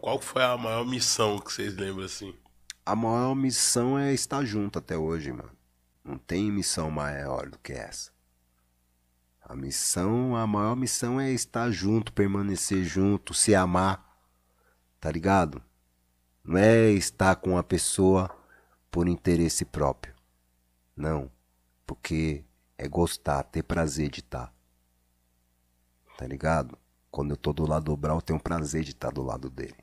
Qual foi a maior missão que vocês lembram assim? A maior missão é estar junto até hoje, mano. Não tem missão maior do que essa. A missão, a maior missão é estar junto, permanecer junto, se amar. Tá ligado? Não é estar com a pessoa por interesse próprio. Não. Porque é gostar, ter prazer de estar. Tá. tá ligado? Quando eu estou do lado do Brau, eu tenho prazer de estar tá do lado dele.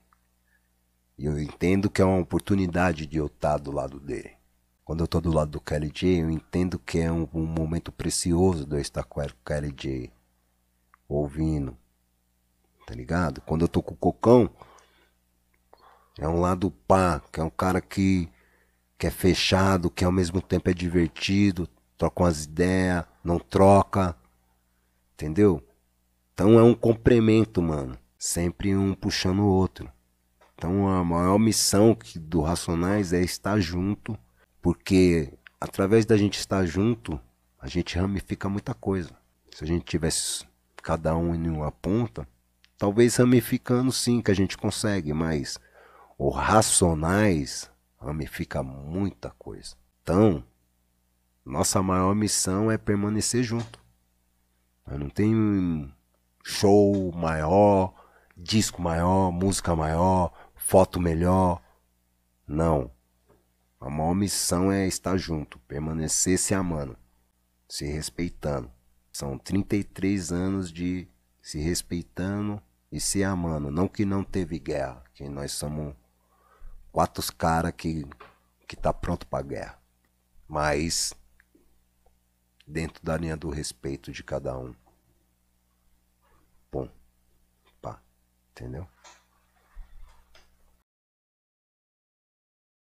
E eu entendo que é uma oportunidade de eu estar tá do lado dele. Quando eu estou do lado do Kelly J, eu entendo que é um, um momento precioso de eu estar com o Kelly J. Ouvindo. Tá ligado? Quando eu estou com o Cocão, é um lado pá, que é um cara que, que é fechado, que ao mesmo tempo é divertido, troca umas ideias, não troca. Entendeu? Então é um complemento, mano. Sempre um puxando o outro. Então a maior missão que, do Racionais é estar junto, porque através da gente estar junto, a gente ramifica muita coisa. Se a gente tivesse cada um em uma ponta, talvez ramificando sim que a gente consegue, mas o Racionais ramifica muita coisa. Então, nossa maior missão é permanecer junto. Eu não tenho show maior, disco maior, música maior, foto melhor. Não. A maior missão é estar junto, permanecer se amando, se respeitando. São 33 anos de se respeitando e se amando. Não que não teve guerra, que nós somos quatro caras que, que tá pronto pra guerra. Mas dentro da linha do respeito de cada um. Pum. Pá. Entendeu?